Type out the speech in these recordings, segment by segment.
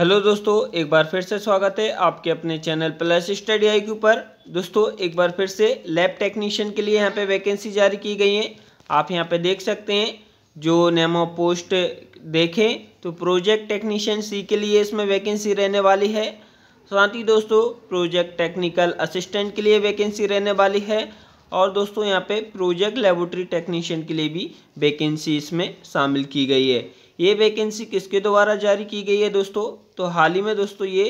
hello दोस्तों एक बार फिर से स्वागत है आपके अपने चैनल प्लस स्टडी आई के ऊपर दोस्तों एक बार फिर से लैब टेक्नीशियन के लिए यहाँ पे वैकेंसी जारी की गई है आप यहाँ पे देख सकते हैं जो नेमो पोस्ट देखें तो प्रोजेक्ट टेक्नीशियन सी के लिए इसमें वैकेंसी रहने वाली है साथ ही दोस्तों प्रोजेक्ट टेक्निकल असिस्टेंट के लिए वैकेंसी रहने वाली है और दोस्तों यहाँ पर प्रोजेक्ट लेबोरेटरी टेक्नीशियन के लिए भी वैकेंसी इसमें शामिल की गई है ये वैकेंसी किसके द्वारा जारी की गई है दोस्तों तो हाल ही में दोस्तों ये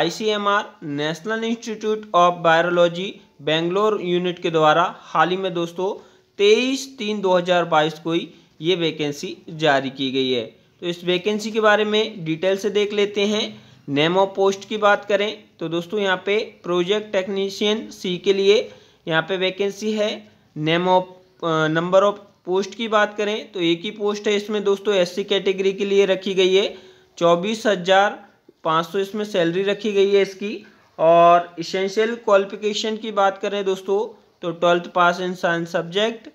I national institute of virology Bangalore unit के द्वारा हाल ही में दोस्तों तेईस तीन बाईस को ही ये वैकेंसी जारी की गई है तो इस वैकेंसी के बारे में डिटेल से देख लेते हैं नेम ऑफ पोस्ट की बात करें तो दोस्तों यहाँ पे प्रोजेक्ट टेक्नीशियन सी के लिए यहाँ पे वैकेंसी है name of number of post की बात करें तो एक ही पोस्ट है इसमें दोस्तों एससी कैटेगरी के लिए रखी गई है चौबीस हज़ार पाँच सौ इसमें सैलरी रखी गई है इसकी और इसेंशियल क्वालिफिकेशन की बात करें दोस्तों तो twelfth pass in science subject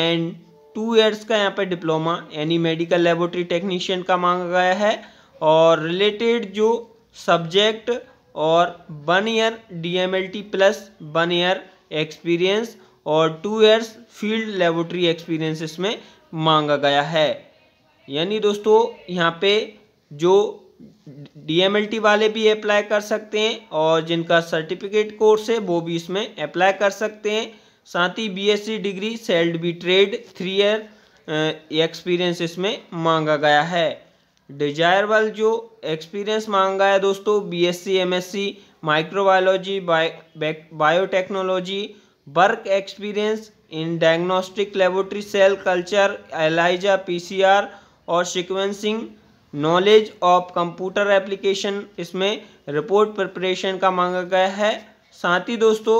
and two years का यहाँ पर डिप्लोमा यानी मेडिकल लेबोरेटरी टेक्नीशियन का मांगा गया है और रिलेटेड जो सब्जेक्ट और one year D plus one year experience और two years field laboratory experience इसमें मांगा गया है यानी दोस्तों यहाँ पे जो डी वाले भी अप्लाई कर सकते हैं और जिनका सर्टिफिकेट कोर्स है वो भी इसमें अप्लाई कर सकते हैं साथ ही बी डिग्री सेल्ड B trade three year experience इसमें मांगा गया है डिजायरबल जो एक्सपीरियंस मांगा है दोस्तों B S C M S C microbiology biotechnology work experience in diagnostic laboratory cell culture ELISA PCR और sequencing knowledge of computer application इसमें रिपोर्ट प्रिपरेशन का मांगा गया है साथ ही दोस्तों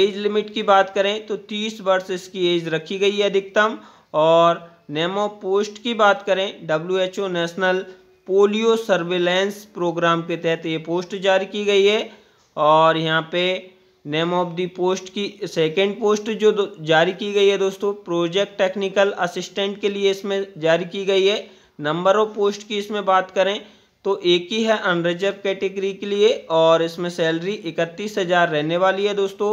एज लिमिट की बात करें तो तीस वर्ष इसकी एज रखी गई है अधिकतम और नेमो पोस्ट की बात करें W H O national polio surveillance programme के तहत ये पोस्ट जारी की गई है और यहाँ पे नेम ऑफ दी पोस्ट की सेकेंड पोस्ट जो जारी की गई है दोस्तों प्रोजेक्ट टेक्निकल असिस्टेंट के लिए इसमें जारी की गई है नंबर ऑफ पोस्ट की इसमें बात करें तो एक ही है अनरिजर्व कैटेगरी के लिए और इसमें सैलरी इकतीस हज़ार रहने वाली है दोस्तों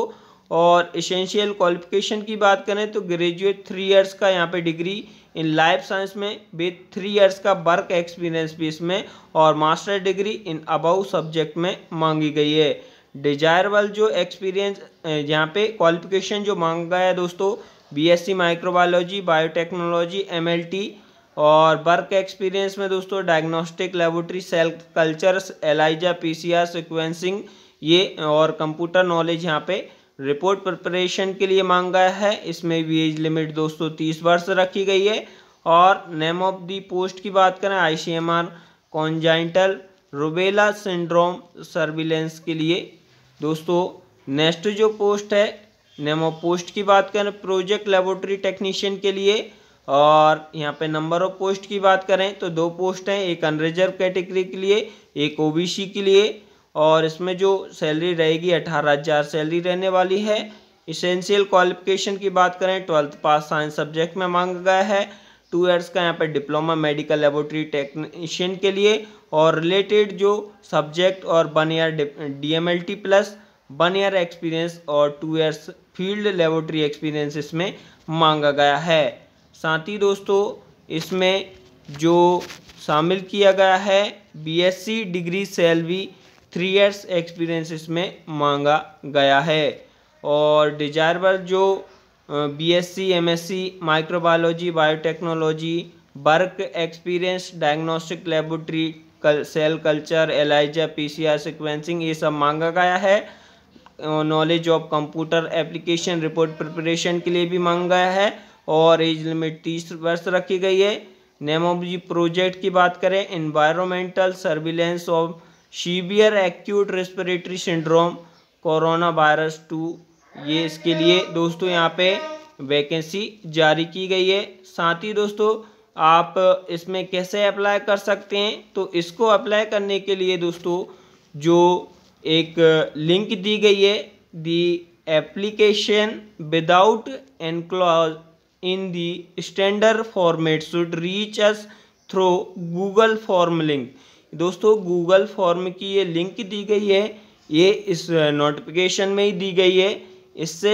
और इसेंशियल क्वालिफिकेशन की बात करें तो ग्रेजुएट थ्री ईयर्स का यहाँ पे डिग्री इन लाइफ साइंस में विद थ्री ईयर्स का वर्क एक्सपीरियंस भी इसमें और master degree in above subject में मांगी गई है डिजायरेबल जो एक्सपीरियंस यहाँ पे क्वालिफिकेशन जो मांगा है दोस्तों बीएससी माइक्रोबायोलॉजी बायोटेक्नोलॉजी एमएलटी और वर्क एक्सपीरियंस में दोस्तों diagnostic laboratory cell culture ELISA PCR sequencing ये और कंप्यूटर नॉलेज यहाँ पे रिपोर्ट प्रिपरेशन के लिए मांगा है इसमें भी एज लिमिट दोस्तों तीस वर्ष रखी गई है और नेम ऑफ दी पोस्ट की बात करें I C M R congenital rubella syndrome surveillance के लिए दोस्तों नेक्स्ट जो पोस्ट है नेमो पोस्ट की बात करें प्रोजेक्ट लेबोरेटरी टेक्नीशियन के लिए और यहाँ पे नंबर ऑफ पोस्ट की बात करें तो दो पोस्ट हैं एक अनरिजर्व कैटेगरी के लिए एक ओबीसी के लिए और इसमें जो सैलरी रहेगी अठारह हज़ार सैलरी रहने वाली है इसेंशियल क्वालिफिकेशन की बात करें ट्वेल्थ पास साइंस सब्जेक्ट में मांगा गया है टू ईयर्स का यहाँ पर डिप्लोमा मेडिकल लेबोरेटरी टेक्नीशियन के लिए और रिलेटेड जो सब्जेक्ट और one year D plus one year experience और two years field laboratory experience इसमें मांगा गया है साथ ही दोस्तों इसमें जो शामिल किया गया है बीएससी डिग्री सेल भी थ्री ईयर्स एक्सपीरियंस इसमें मांगा गया है और डिजायरबल जो BSc MSc microbiology biotechnology work experience diagnostic laboratory cell culture ELISA PCR sequencing ये सब मांगा गया है knowledge of computer application report preparation के लिए भी मांगा गया है और एज लिमिट तीस वर्ष रखी गई है नेमोबी प्रोजेक्ट की बात करें environmental surveillance of severe acute respiratory syndrome coronavirus two ये इसके लिए दोस्तों यहाँ पे वैकेंसी जारी की गई है साथ ही दोस्तों आप इसमें कैसे अप्लाई कर सकते हैं तो इसको अप्लाई करने के लिए दोस्तों जो एक लिंक दी गई है the application without enclose in the standard format should reach us through Google form link दोस्तों गूगल फॉर्म की ये लिंक दी गई है ये इस नोटिफिकेशन में ही दी गई है इससे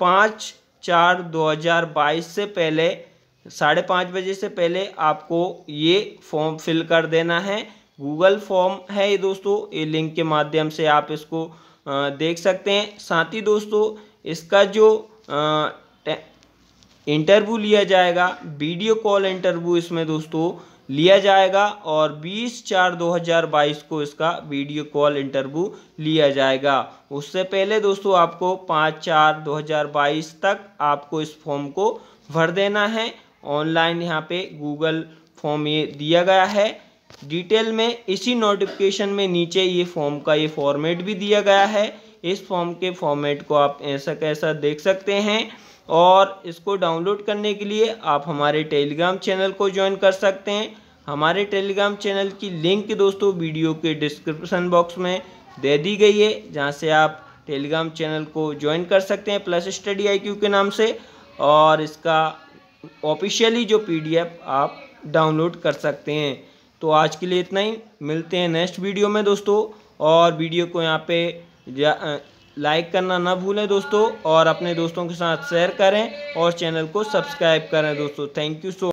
पाँच चार दो हज़ार बाईस से पहले साढ़े पाँच बजे से पहले आपको ये फॉर्म फिल कर देना है गूगल फॉर्म है ये दोस्तों ये लिंक के माध्यम से आप इसको देख सकते हैं साथ ही दोस्तों इसका जो इंटरव्यू लिया जाएगा वीडियो कॉल इंटरव्यू इसमें दोस्तों लिया जाएगा और 20 चार 2022 को इसका वीडियो कॉल इंटरव्यू लिया जाएगा उससे पहले दोस्तों आपको 5 चार 2022 तक आपको इस फॉर्म को भर देना है ऑनलाइन यहाँ पे गूगल फॉर्म ये दिया गया है डिटेल में इसी नोटिफिकेशन में नीचे ये फॉर्म का ये फॉर्मेट भी दिया गया है इस फॉर्म के फॉर्मेट को आप ऐसा कैसा देख सकते हैं और इसको डाउनलोड करने के लिए आप हमारे टेलीग्राम चैनल को ज्वाइन कर सकते हैं हमारे टेलीग्राम चैनल की लिंक दोस्तों वीडियो के डिस्क्रिप्शन बॉक्स में दे दी गई है जहाँ से आप टेलीग्राम चैनल को ज्वाइन कर सकते हैं प्लस स्टडी आई के नाम से और इसका ऑफिशियली जो पीडीएफ आप डाउनलोड कर सकते हैं तो आज के लिए इतना ही मिलते हैं नेक्स्ट वीडियो में दोस्तों और वीडियो को यहाँ पे लाइक करना ना भूलें दोस्तों और अपने दोस्तों के साथ शेयर करें और चैनल को सब्सक्राइब करें दोस्तों थैंक यू सो